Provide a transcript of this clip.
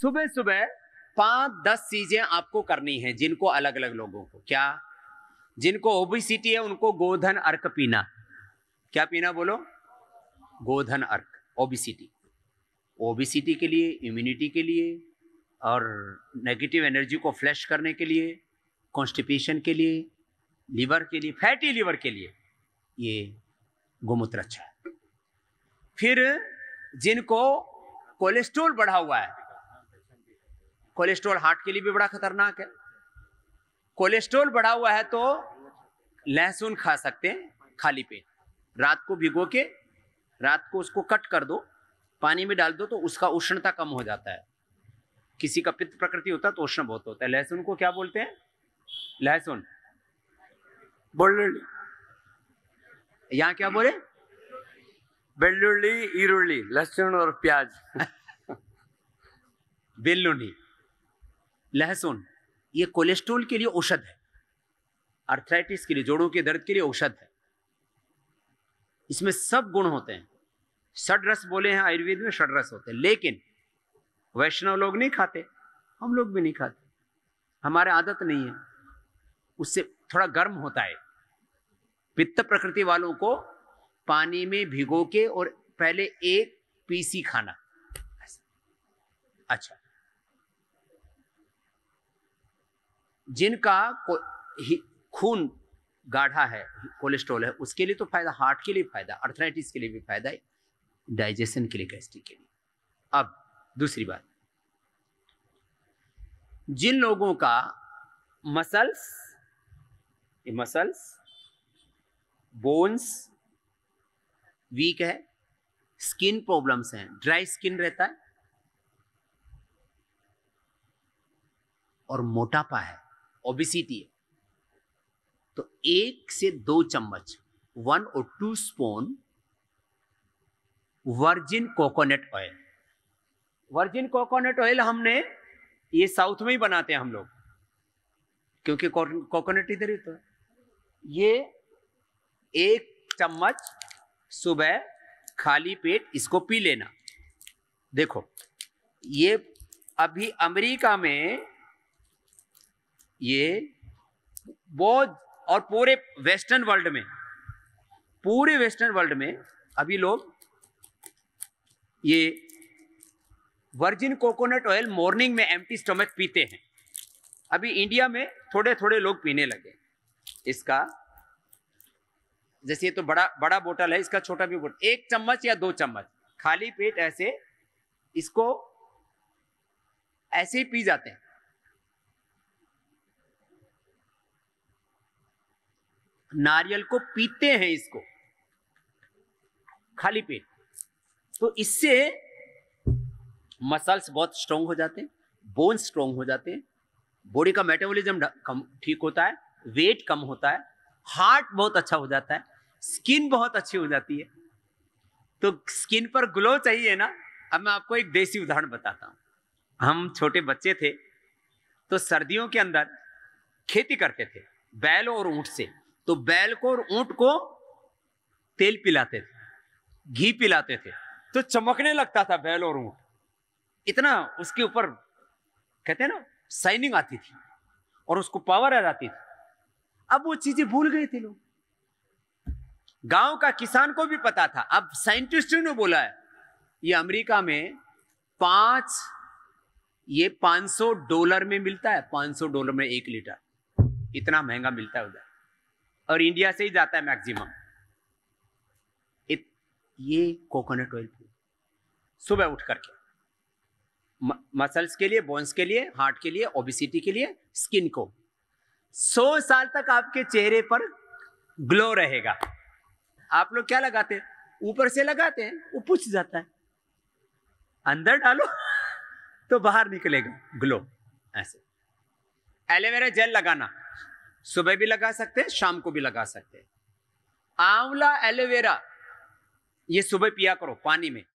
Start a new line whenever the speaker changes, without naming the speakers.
सुबह सुबह पांच दस चीजें आपको करनी है जिनको अलग अलग लोगों को क्या जिनको ओबिसिटी है उनको गोधन अर्क पीना क्या पीना बोलो गोधन अर्क ओबिसिटी ओबिसिटी के लिए इम्यूनिटी के लिए और नेगेटिव एनर्जी को फ्लैश करने के लिए कॉन्स्टिपेशन के लिए लीवर के लिए फैटी लीवर के लिए ये गोमूत्र अच्छा है फिर जिनको कोलेस्ट्रोल बढ़ा हुआ है कोलेस्ट्रॉल हार्ट के लिए भी बड़ा खतरनाक है कोलेस्ट्रॉल बढ़ा हुआ है तो लहसुन खा सकते हैं खाली पेट रात को भिगो के रात को उसको कट कर दो पानी में डाल दो तो उसका उष्णता कम हो जाता है किसी का पित्त प्रकृति होता है तो उष्ण बहुत होता है लहसुन को क्या बोलते हैं लहसुन बेल्लुली यहाँ क्या बोले बेलुड़ी इरुली लहसुन और प्याज बेल्लुनी लहसुन ये कोलेस्ट्रोल के लिए औषध है अर्थराइटिस के लिए जोड़ों के दर्द के लिए औषध है इसमें सब गुण होते हैं षडरस बोले हैं आयुर्वेद में षडरस होते हैं लेकिन वैष्णव लोग नहीं खाते हम लोग भी नहीं खाते हमारे आदत नहीं है उससे थोड़ा गर्म होता है पित्त प्रकृति वालों को पानी में भिगो के और पहले एक पीसी खाना अच्छा जिनका खून गाढ़ा है कोलेस्ट्रॉल है उसके लिए तो फायदा हार्ट के लिए फायदा अर्थराइटिस के लिए भी फायदा है डाइजेशन के लिए गैस्ट्रिक के लिए अब दूसरी बात जिन लोगों का मसल्स ये मसल्स बोन्स वीक है स्किन प्रॉब्लम्स हैं ड्राई स्किन रहता है और मोटापा है ओबिसिटी है तो एक से दो चम्मच वन और two spoon virgin coconut oil virgin coconut oil हमने ये साउथ में ही बनाते हैं हम लोग क्योंकि कोकोनट इधर ही तो ये एक चम्मच सुबह खाली पेट इसको पी लेना देखो ये अभी अमेरिका में ये बहुत और पूरे वेस्टर्न वर्ल्ड में पूरे वेस्टर्न वर्ल्ड में अभी लोग ये वर्जिन कोकोनट ऑयल मॉर्निंग में एम्प्टी स्टमक पीते हैं अभी इंडिया में थोड़े थोड़े लोग पीने लगे इसका जैसे ये तो बड़ा बड़ा बोतल है इसका छोटा भी बोतल एक चम्मच या दो चम्मच खाली पेट ऐसे इसको ऐसे ही पी जाते हैं नारियल को पीते हैं इसको खाली पेट तो इससे मसल्स बहुत स्ट्रांग हो जाते हैं बोन स्ट्रांग हो जाते हैं बॉडी का मेटाबॉलिज्म कम ठीक होता है वेट कम होता है हार्ट बहुत अच्छा हो जाता है स्किन बहुत अच्छी हो जाती है तो स्किन पर ग्लो चाहिए ना अब मैं आपको एक देसी उदाहरण बताता हूँ हम छोटे बच्चे थे तो सर्दियों के अंदर खेती करते थे बैल और ऊँट से तो बैल को और ऊंट को तेल पिलाते थे घी पिलाते थे तो चमकने लगता था बैल और ऊंट इतना उसके ऊपर कहते हैं ना साइनिंग आती थी और उसको पावर आ जाती थी अब वो चीजें भूल गए थे लोग गांव का किसान को भी पता था अब साइंटिस्टों ने बोला है ये अमेरिका में पांच ये 500 डॉलर में मिलता है 500 डॉलर में एक लीटर इतना महंगा मिलता है उधर और इंडिया से ही जाता है मैक्सिमम ये कोकोनट ऑयल सुबह उठ करके मसल्स के लिए बोन्स के लिए हार्ट के लिए ओबिसिटी के लिए स्किन को सौ साल तक आपके चेहरे पर ग्लो रहेगा आप लोग क्या लगाते हैं ऊपर से लगाते हैं वो पूछ जाता है अंदर डालो तो बाहर निकलेगा ग्लो ऐसे एलोवेरा जेल लगाना सुबह भी लगा सकते हैं शाम को भी लगा सकते हैं आंवला एलोवेरा ये सुबह पिया करो पानी में